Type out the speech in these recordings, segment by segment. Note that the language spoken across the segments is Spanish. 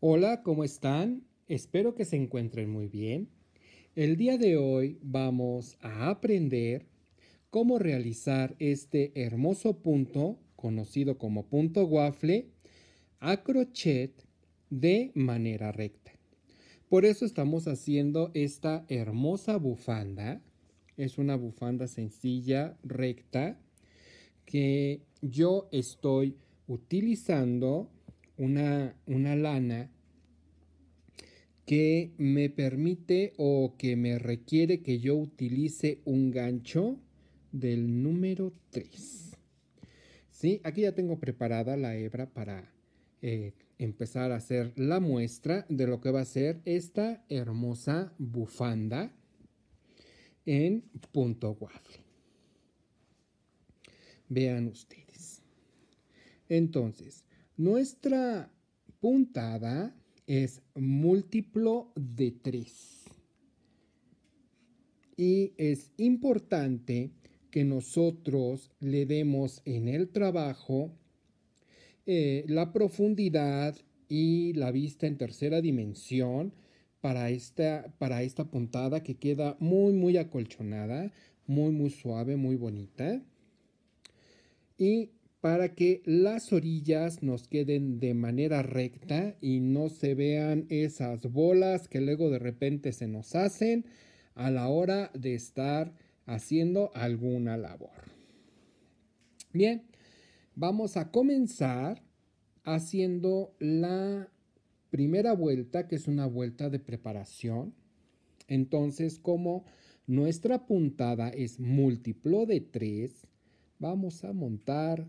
Hola, ¿cómo están? Espero que se encuentren muy bien. El día de hoy vamos a aprender cómo realizar este hermoso punto, conocido como punto waffle, a crochet de manera recta. Por eso estamos haciendo esta hermosa bufanda. Es una bufanda sencilla, recta, que yo estoy utilizando una, lana que me permite o que me requiere que yo utilice un gancho del número 3. ¿Sí? Aquí ya tengo preparada la hebra para eh, empezar a hacer la muestra de lo que va a ser esta hermosa bufanda en punto waffle. Vean ustedes. Entonces, nuestra puntada es múltiplo de 3. Y es importante que nosotros le demos en el trabajo eh, la profundidad y la vista en tercera dimensión para esta, para esta puntada que queda muy, muy acolchonada, muy, muy suave, muy bonita. Y para que las orillas nos queden de manera recta y no se vean esas bolas que luego de repente se nos hacen a la hora de estar haciendo alguna labor. Bien, vamos a comenzar haciendo la primera vuelta, que es una vuelta de preparación. Entonces, como nuestra puntada es múltiplo de 3, vamos a montar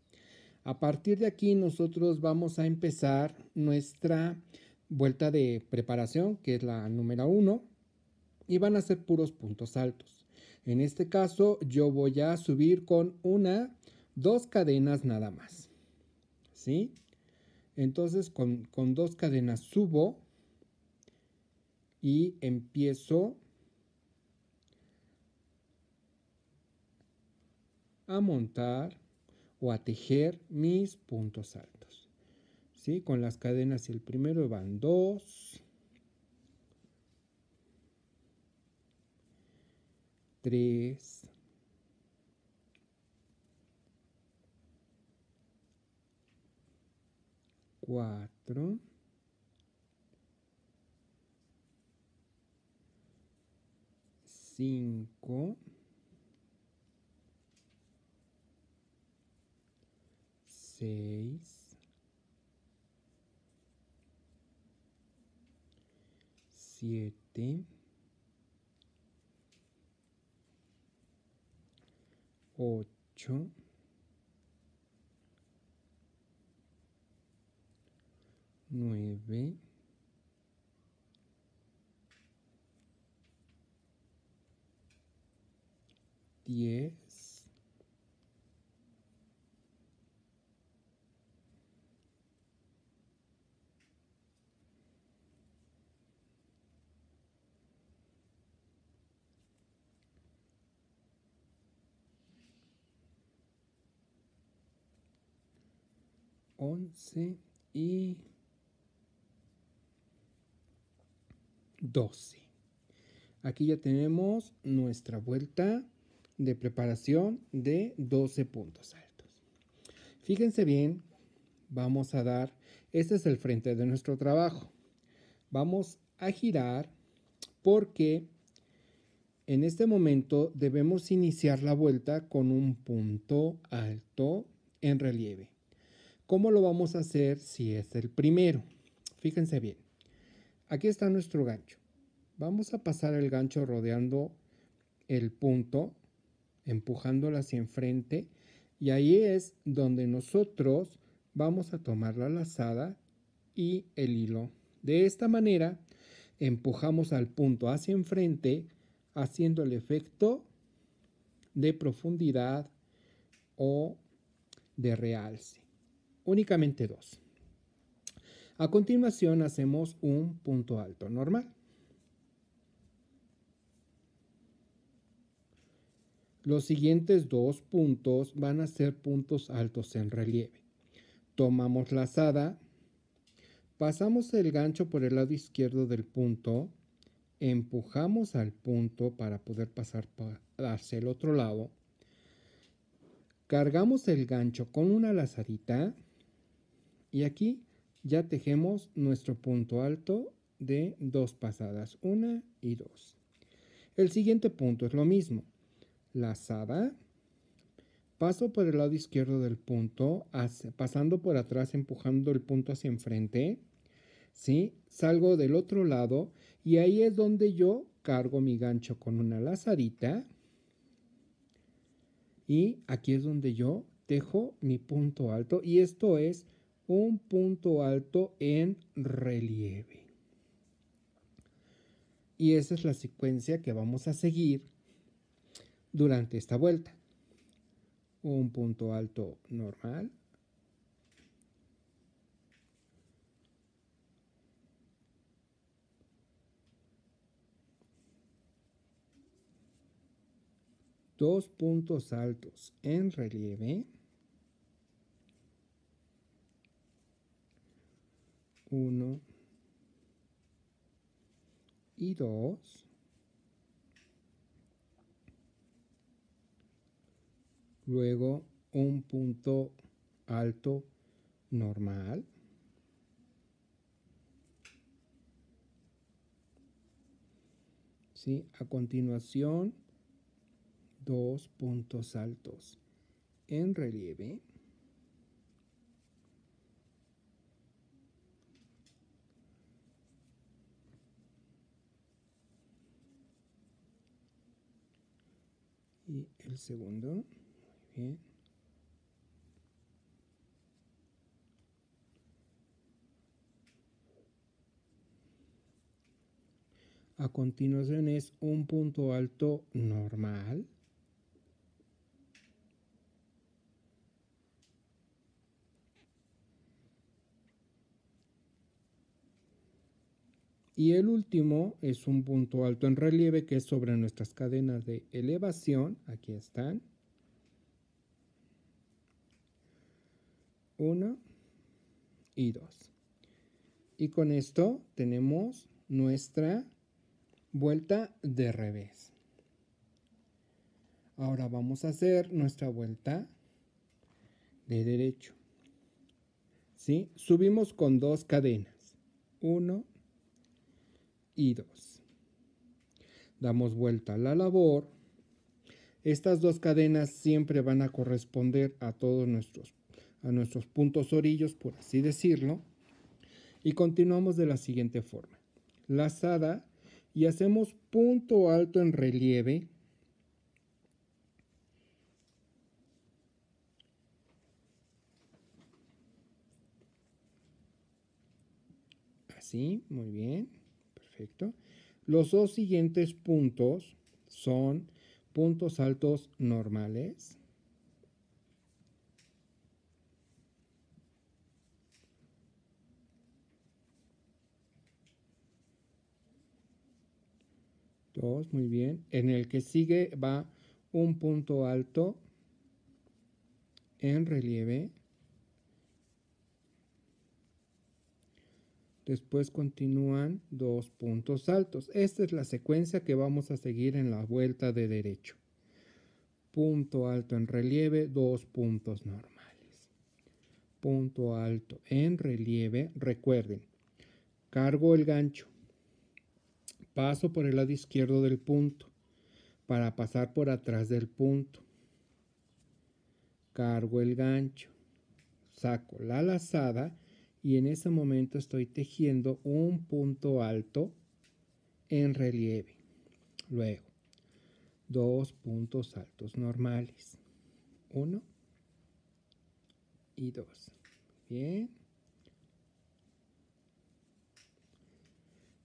A partir de aquí nosotros vamos a empezar nuestra vuelta de preparación, que es la número 1, y van a ser puros puntos altos. En este caso yo voy a subir con una, dos cadenas nada más. ¿Sí? Entonces con, con dos cadenas subo y empiezo a montar o a tejer mis puntos altos. ¿Sí? Con las cadenas el primero van 2, 3, 4, 5, 6, 7, 8, 9, 10. 11 y 12. Aquí ya tenemos nuestra vuelta de preparación de 12 puntos altos. Fíjense bien, vamos a dar, este es el frente de nuestro trabajo. Vamos a girar porque en este momento debemos iniciar la vuelta con un punto alto en relieve. ¿Cómo lo vamos a hacer si es el primero? Fíjense bien. Aquí está nuestro gancho. Vamos a pasar el gancho rodeando el punto, empujándolo hacia enfrente. Y ahí es donde nosotros vamos a tomar la lazada y el hilo. De esta manera, empujamos al punto hacia enfrente, haciendo el efecto de profundidad o de realce únicamente dos. A continuación hacemos un punto alto normal. Los siguientes dos puntos van a ser puntos altos en relieve. Tomamos lazada, pasamos el gancho por el lado izquierdo del punto, empujamos al punto para poder pasar hacia el otro lado, cargamos el gancho con una lazadita, y aquí ya tejemos nuestro punto alto de dos pasadas, una y dos. El siguiente punto es lo mismo. Lazada, paso por el lado izquierdo del punto, pasando por atrás, empujando el punto hacia enfrente, ¿sí? Salgo del otro lado y ahí es donde yo cargo mi gancho con una lazadita y aquí es donde yo tejo mi punto alto y esto es un punto alto en relieve. Y esa es la secuencia que vamos a seguir durante esta vuelta. Un punto alto normal. Dos puntos altos en relieve. 1 y 2. Luego un punto alto normal. ¿Sí? A continuación, dos puntos altos en relieve. y el segundo. bien. ¿eh? A continuación es un punto alto normal. Y el último es un punto alto en relieve que es sobre nuestras cadenas de elevación. Aquí están. 1 y 2 Y con esto tenemos nuestra vuelta de revés. Ahora vamos a hacer nuestra vuelta de derecho. ¿Sí? Subimos con dos cadenas. Uno Damos vuelta a la labor. Estas dos cadenas siempre van a corresponder a todos nuestros, a nuestros puntos orillos, por así decirlo. Y continuamos de la siguiente forma. Lazada y hacemos punto alto en relieve así, muy bien. Los dos siguientes puntos son puntos altos normales. Dos, muy bien. En el que sigue va un punto alto en relieve. Después continúan dos puntos altos. Esta es la secuencia que vamos a seguir en la vuelta de derecho. Punto alto en relieve, dos puntos normales. Punto alto en relieve, recuerden, cargo el gancho, paso por el lado izquierdo del punto para pasar por atrás del punto. Cargo el gancho, saco la lazada y en ese momento estoy tejiendo un punto alto en relieve. Luego, dos puntos altos normales. Uno y dos. Bien.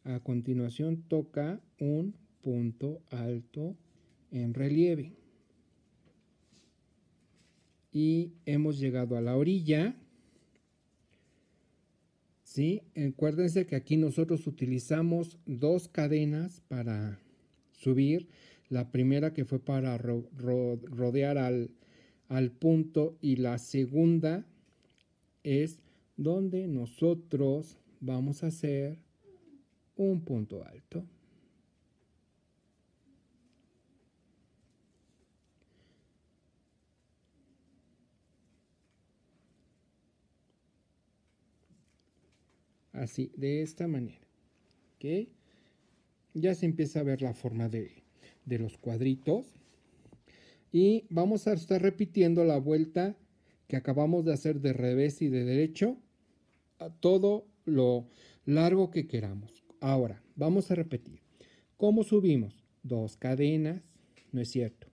A continuación toca un punto alto en relieve. Y hemos llegado a la orilla ¿sí? Acuérdense que aquí nosotros utilizamos dos cadenas para subir. La primera que fue para rodear al punto y la segunda es donde nosotros vamos a hacer un punto alto. así, de esta manera. ¿Ok? Ya se empieza a ver la forma de, de los cuadritos. Y vamos a estar repitiendo la vuelta que acabamos de hacer de revés y de derecho a todo lo largo que queramos. Ahora, vamos a repetir. ¿Cómo subimos? Dos cadenas, no es cierto.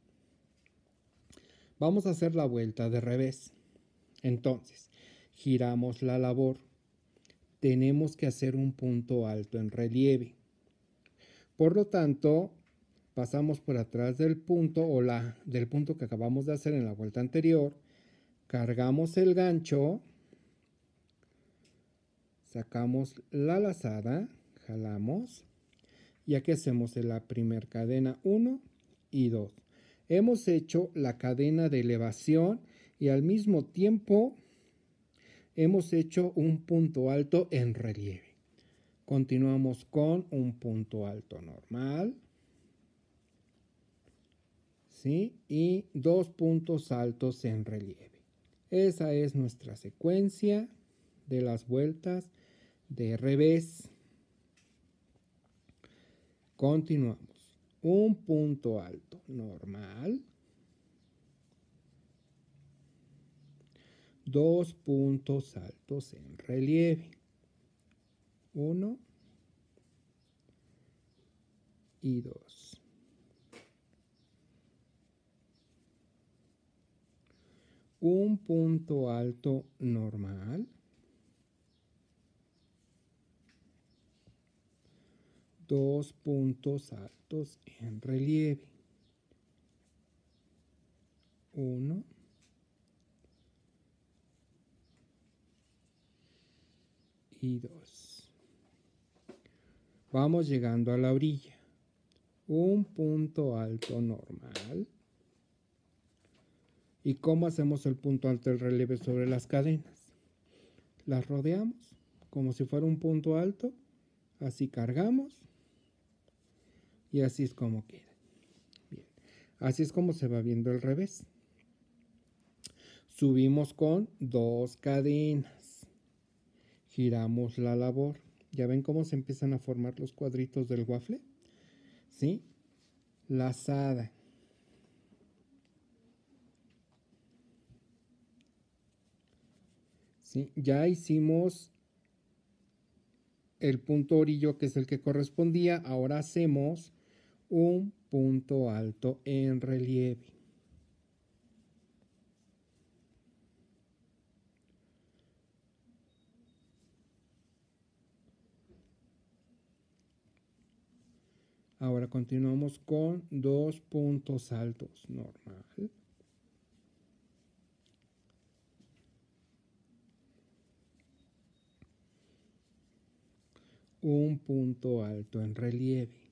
Vamos a hacer la vuelta de revés. Entonces, giramos la labor tenemos que hacer un punto alto en relieve. Por lo tanto, pasamos por atrás del punto o la, del punto que acabamos de hacer en la vuelta anterior, cargamos el gancho, sacamos la lazada, jalamos y aquí hacemos la primera cadena 1 y 2. Hemos hecho la cadena de elevación y al mismo tiempo hemos hecho un punto alto en relieve. Continuamos con un punto alto normal. ¿Sí? Y dos puntos altos en relieve. Esa es nuestra secuencia de las vueltas de revés. Continuamos. Un punto alto normal. dos puntos altos en relieve. Uno y dos. Un punto alto normal. Dos puntos altos en relieve. Uno. Vamos llegando a la orilla. Un punto alto normal. ¿Y cómo hacemos el punto alto del relieve sobre las cadenas? Las rodeamos como si fuera un punto alto. Así cargamos. Y así es como queda. Bien. Así es como se va viendo el revés. Subimos con dos cadenas giramos la labor. ¿Ya ven cómo se empiezan a formar los cuadritos del waffle? ¿Sí? Lazada. ¿Sí? Ya hicimos el punto orillo que es el que correspondía. Ahora hacemos un punto alto en relieve. Ahora continuamos con dos puntos altos, normal. Un punto alto en relieve.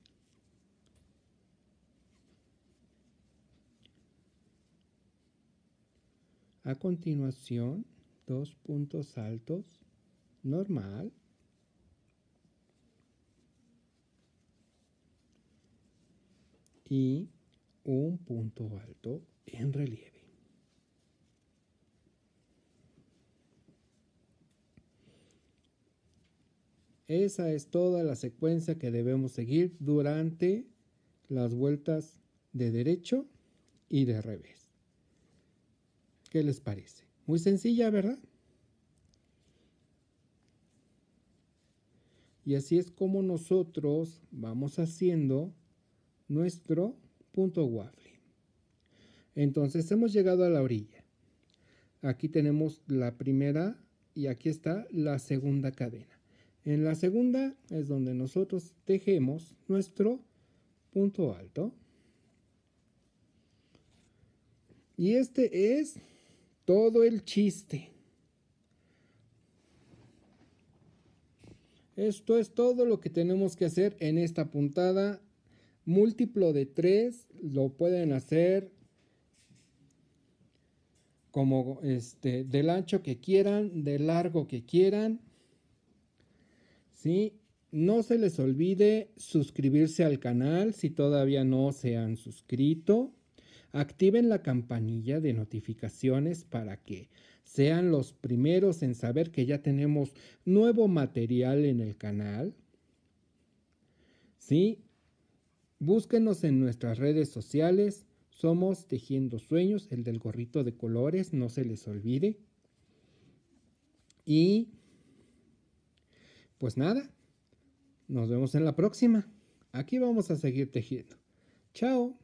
A continuación, dos puntos altos, normal. y un punto alto en relieve. Esa es toda la secuencia que debemos seguir durante las vueltas de derecho y de revés. ¿Qué les parece? Muy sencilla, ¿verdad? Y así es como nosotros vamos haciendo nuestro punto waffle. Entonces hemos llegado a la orilla. Aquí tenemos la primera y aquí está la segunda cadena. En la segunda es donde nosotros tejemos nuestro punto alto. Y este es todo el chiste. Esto es todo lo que tenemos que hacer en esta puntada múltiplo de tres, lo pueden hacer como este del ancho que quieran, del largo que quieran. ¿Sí? No se les olvide suscribirse al canal si todavía no se han suscrito. Activen la campanilla de notificaciones para que sean los primeros en saber que ya tenemos nuevo material en el canal. ¿Sí? Búsquenos en nuestras redes sociales. Somos Tejiendo Sueños, el del gorrito de colores, no se les olvide. Y pues nada, nos vemos en la próxima. Aquí vamos a seguir tejiendo. Chao.